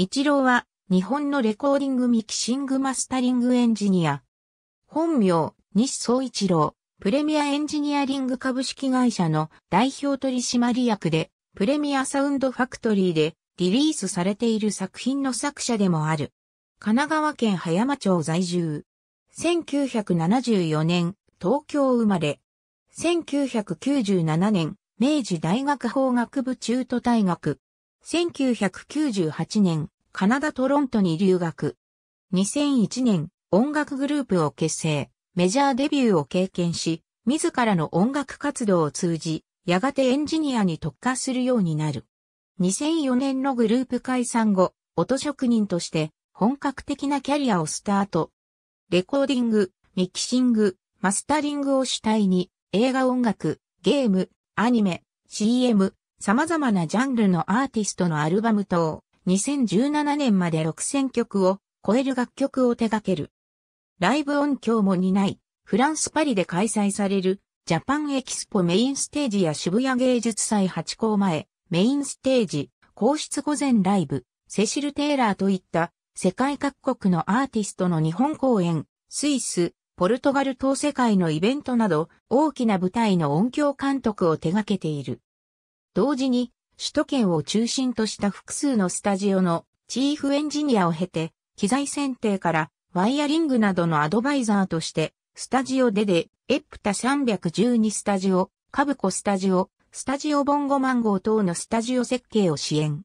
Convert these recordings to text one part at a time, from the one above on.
一郎は、日本のレコーディングミキシングマスタリングエンジニア。本名、西総一郎、プレミアエンジニアリング株式会社の代表取締役で、プレミアサウンドファクトリーでリリースされている作品の作者でもある。神奈川県葉山町在住。1974年、東京生まれ。1997年、明治大学法学部中途大学。1998年、カナダ・トロントに留学。2001年、音楽グループを結成、メジャーデビューを経験し、自らの音楽活動を通じ、やがてエンジニアに特化するようになる。2004年のグループ解散後、音職人として本格的なキャリアをスタート。レコーディング、ミキシング、マスタリングを主体に映画音楽、ゲーム、アニメ、CM、様々なジャンルのアーティストのアルバム等、2017年まで6000曲を超える楽曲を手掛ける。ライブ音響も担い、フランスパリで開催されるジャパンエキスポメインステージや渋谷芸術祭8校前、メインステージ、皇室午前ライブ、セシル・テイラーといった世界各国のアーティストの日本公演、スイス、ポルトガル等世界のイベントなど大きな舞台の音響監督を手掛けている。同時に、首都圏を中心とした複数のスタジオのチーフエンジニアを経て、機材選定からワイヤリングなどのアドバイザーとして、スタジオデデ、エプタ312スタジオ、カブコスタジオ、スタジオボンゴマンゴー等のスタジオ設計を支援。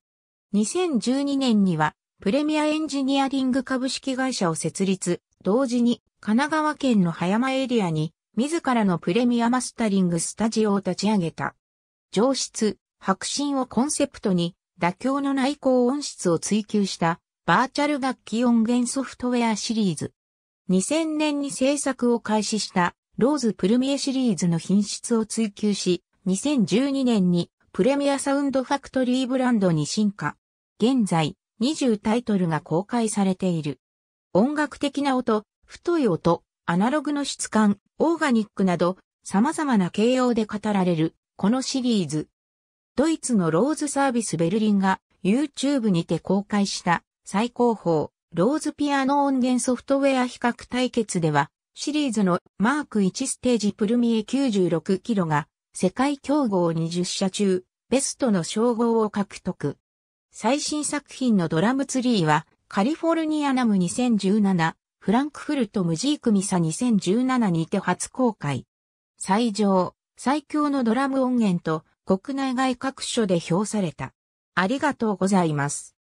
2012年には、プレミアエンジニアリング株式会社を設立、同時に、神奈川県の葉山エリアに、自らのプレミアマスタリングスタジオを立ち上げた。上質、白真をコンセプトに、妥協のない高音質を追求したバーチャル楽器音源ソフトウェアシリーズ。2000年に制作を開始したローズプルミエシリーズの品質を追求し、2012年にプレミアサウンドファクトリーブランドに進化。現在、20タイトルが公開されている。音楽的な音、太い音、アナログの質感、オーガニックなど、様々な形容で語られる、このシリーズ。ドイツのローズサービスベルリンが YouTube にて公開した最高峰ローズピアノ音源ソフトウェア比較対決ではシリーズのマーク1ステージプルミエ96キロが世界競合20社中ベストの称号を獲得。最新作品のドラムツリーはカリフォルニアナム2017フランクフルトムジークミサ2017にて初公開。最上、最強のドラム音源と国内外各所で評された。ありがとうございます。